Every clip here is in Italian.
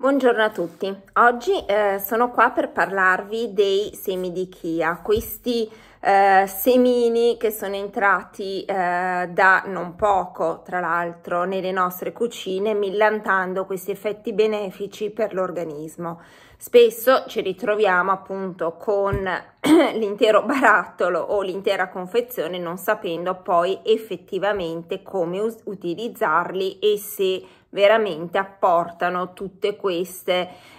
Buongiorno a tutti, oggi eh, sono qua per parlarvi dei semi di Kia, questi eh, semini che sono entrati eh, da non poco tra l'altro nelle nostre cucine millantando questi effetti benefici per l'organismo. Spesso ci ritroviamo appunto con l'intero barattolo o l'intera confezione non sapendo poi effettivamente come utilizzarli e se veramente apportano tutti questi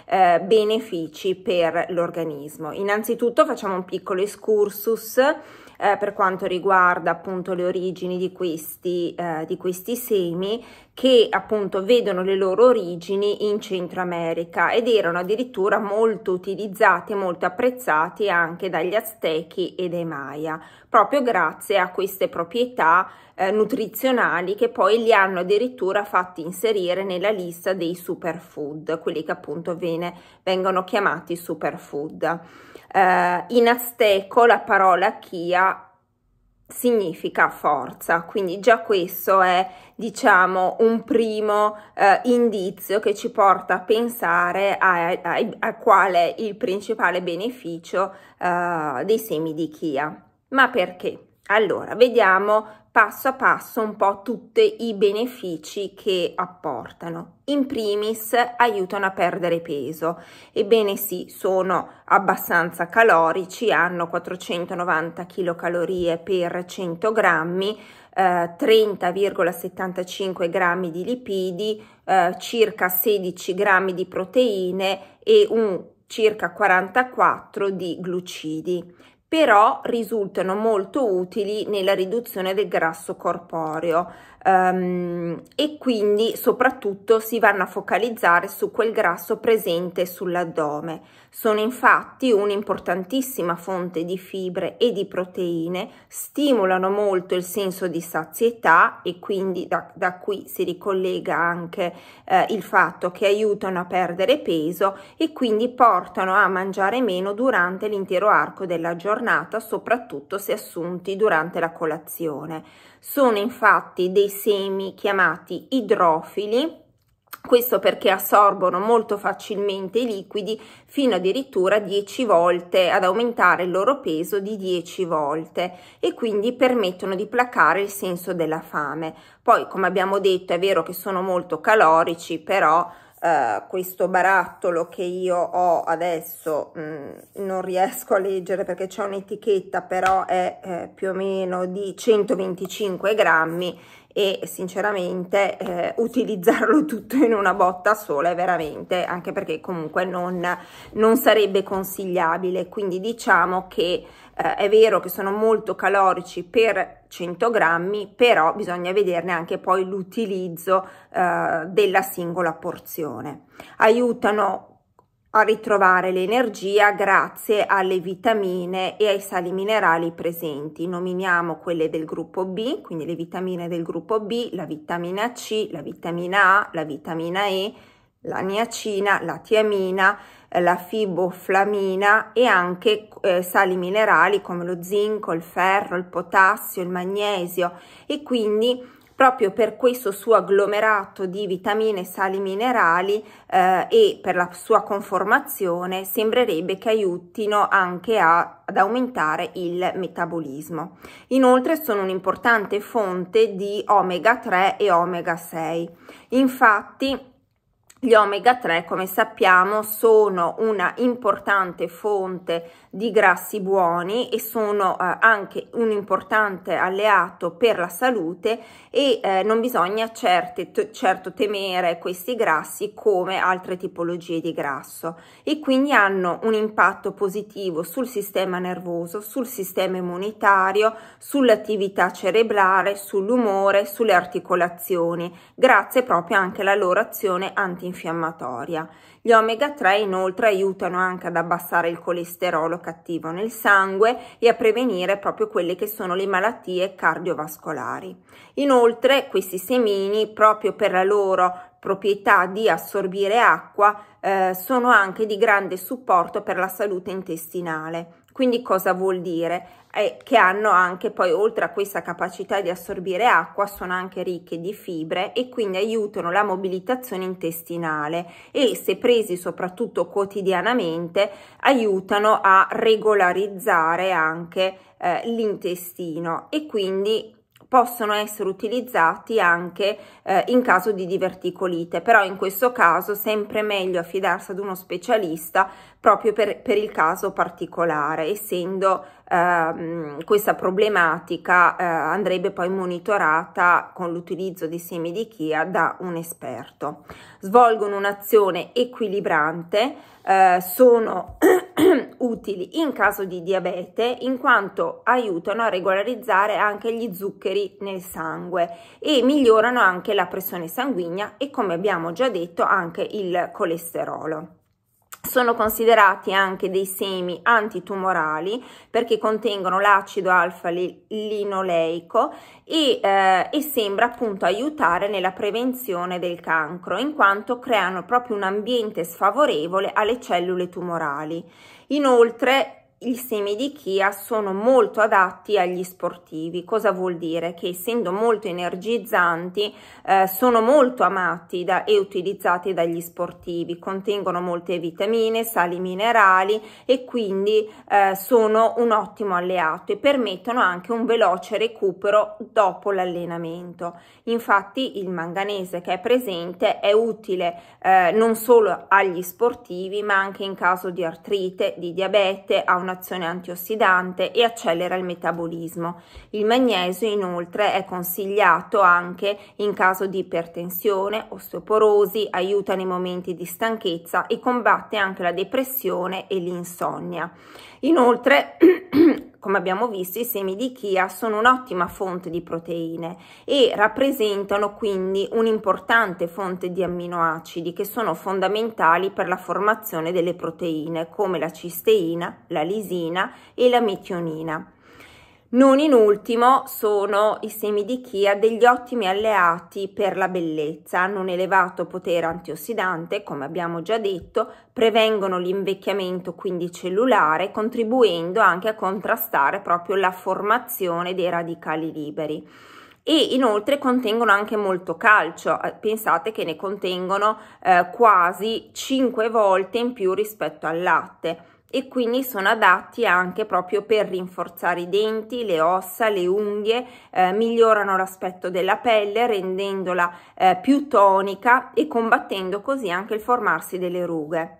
eh, benefici per l'organismo. Innanzitutto facciamo un piccolo excursus eh, per quanto riguarda appunto le origini di questi, eh, di questi semi che appunto vedono le loro origini in Centro America ed erano addirittura molto utilizzati, e molto apprezzati anche dagli Aztechi e dai Maya, proprio grazie a queste proprietà eh, nutrizionali che poi li hanno addirittura fatti inserire inserire nella lista dei superfood, quelli che appunto viene, vengono chiamati superfood. Eh, in azteco la parola chia significa forza, quindi già questo è diciamo un primo eh, indizio che ci porta a pensare a, a, a quale è il principale beneficio eh, dei semi di chia. Ma perché? Allora, vediamo passo a passo un po' tutti i benefici che apportano. In primis aiutano a perdere peso. Ebbene sì, sono abbastanza calorici, hanno 490 kcal per 100 grammi, eh, 30,75 grammi di lipidi, eh, circa 16 grammi di proteine e un circa 44 di glucidi però risultano molto utili nella riduzione del grasso corporeo um, e quindi soprattutto si vanno a focalizzare su quel grasso presente sull'addome. Sono infatti un'importantissima fonte di fibre e di proteine, stimolano molto il senso di sazietà e quindi da, da qui si ricollega anche eh, il fatto che aiutano a perdere peso e quindi portano a mangiare meno durante l'intero arco della giornata giornata, soprattutto se assunti durante la colazione. Sono infatti dei semi chiamati idrofili, questo perché assorbono molto facilmente i liquidi fino addirittura 10 volte, ad aumentare il loro peso di 10 volte e quindi permettono di placare il senso della fame. Poi, come abbiamo detto, è vero che sono molto calorici, però eh, questo barattolo che io ho adesso mh, mm, non riesco a leggere perché c'è un'etichetta però è eh, più o meno di 125 grammi e sinceramente eh, utilizzarlo tutto in una botta sola è veramente anche perché comunque non, non sarebbe consigliabile quindi diciamo che eh, è vero che sono molto calorici per 100 grammi però bisogna vederne anche poi l'utilizzo eh, della singola porzione aiutano a ritrovare l'energia grazie alle vitamine e ai sali minerali presenti. Nominiamo quelle del gruppo B, quindi le vitamine del gruppo B, la vitamina C, la vitamina A, la vitamina E, la niacina, la tiamina, la fiboflamina e anche eh, sali minerali come lo zinco, il ferro, il potassio, il magnesio e quindi proprio per questo suo agglomerato di vitamine, e sali minerali eh, e per la sua conformazione sembrerebbe che aiutino anche a, ad aumentare il metabolismo. Inoltre sono un'importante fonte di omega 3 e omega 6. Infatti gli omega 3, come sappiamo, sono una importante fonte di grassi buoni e sono eh, anche un importante alleato per la salute e eh, non bisogna certe, certo temere questi grassi come altre tipologie di grasso e quindi hanno un impatto positivo sul sistema nervoso, sul sistema immunitario, sull'attività cerebrale, sull'umore, sulle articolazioni, grazie proprio anche alla loro azione antinfiammatoria infiammatoria gli omega 3 inoltre aiutano anche ad abbassare il colesterolo cattivo nel sangue e a prevenire proprio quelle che sono le malattie cardiovascolari. Inoltre questi semini proprio per la loro proprietà di assorbire acqua eh, sono anche di grande supporto per la salute intestinale. Quindi cosa vuol dire? Eh, che hanno anche poi oltre a questa capacità di assorbire acqua sono anche ricche di fibre e quindi aiutano la mobilitazione intestinale e se pre- presi soprattutto quotidianamente aiutano a regolarizzare anche eh, l'intestino e quindi possono essere utilizzati anche eh, in caso di diverticolite, però in questo caso sempre meglio affidarsi ad uno specialista proprio per, per il caso particolare, essendo Ehm, questa problematica eh, andrebbe poi monitorata con l'utilizzo di semi di chia da un esperto. Svolgono un'azione equilibrante, eh, sono utili in caso di diabete in quanto aiutano a regolarizzare anche gli zuccheri nel sangue e migliorano anche la pressione sanguigna e come abbiamo già detto anche il colesterolo. Sono considerati anche dei semi antitumorali perché contengono l'acido alfa linoleico e, eh, e sembra appunto aiutare nella prevenzione del cancro in quanto creano proprio un ambiente sfavorevole alle cellule tumorali. Inoltre i semi di chia sono molto adatti agli sportivi. Cosa vuol dire? Che essendo molto energizzanti eh, sono molto amati da, e utilizzati dagli sportivi, contengono molte vitamine, sali minerali e quindi eh, sono un ottimo alleato e permettono anche un veloce recupero dopo l'allenamento. Infatti il manganese che è presente è utile eh, non solo agli sportivi ma anche in caso di artrite, di diabete, a una un'azione antiossidante e accelera il metabolismo. Il magnesio inoltre è consigliato anche in caso di ipertensione, osteoporosi, aiuta nei momenti di stanchezza e combatte anche la depressione e l'insonnia. Inoltre come abbiamo visto i semi di chia sono un'ottima fonte di proteine e rappresentano quindi un'importante fonte di amminoacidi che sono fondamentali per la formazione delle proteine come la cisteina, la lisina e la metionina. Non in ultimo sono i semi di chia degli ottimi alleati per la bellezza, hanno un elevato potere antiossidante, come abbiamo già detto, prevengono l'invecchiamento quindi cellulare, contribuendo anche a contrastare proprio la formazione dei radicali liberi e inoltre contengono anche molto calcio, eh, pensate che ne contengono eh, quasi 5 volte in più rispetto al latte e quindi sono adatti anche proprio per rinforzare i denti, le ossa, le unghie, eh, migliorano l'aspetto della pelle rendendola eh, più tonica e combattendo così anche il formarsi delle rughe.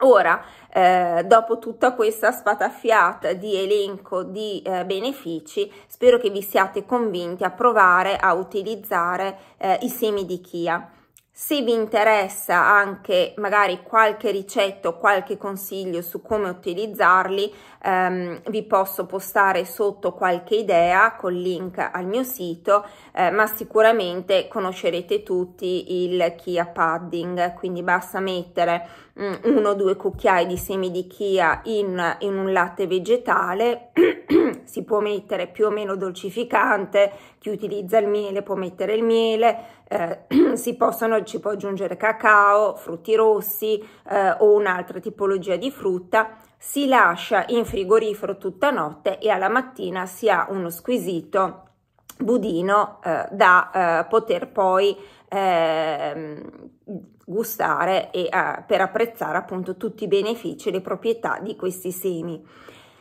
Ora, eh, dopo tutta questa spatafiata di elenco di eh, benefici, spero che vi siate convinti a provare a utilizzare eh, i semi di chia. Se vi interessa anche magari qualche ricetta o qualche consiglio su come utilizzarli, ehm, vi posso postare sotto qualche idea col link al mio sito, eh, ma sicuramente conoscerete tutti il Kia Padding, quindi basta mettere mh, mm, uno o due cucchiai di semi di Kia in, in un latte vegetale, si può mettere più o meno dolcificante, chi utilizza il miele può mettere il miele, eh, si possono, ci può aggiungere cacao, frutti rossi eh, o un'altra tipologia di frutta, si lascia in frigorifero tutta notte e alla mattina si ha uno squisito budino eh, da eh, poter poi ehm, gustare e eh, per apprezzare appunto tutti i benefici e le proprietà di questi semi.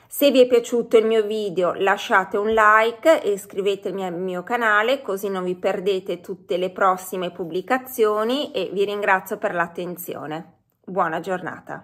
Se vi è piaciuto il mio video lasciate un like e iscrivetevi al mio canale così non vi perdete tutte le prossime pubblicazioni e vi ringrazio per l'attenzione. Buona giornata!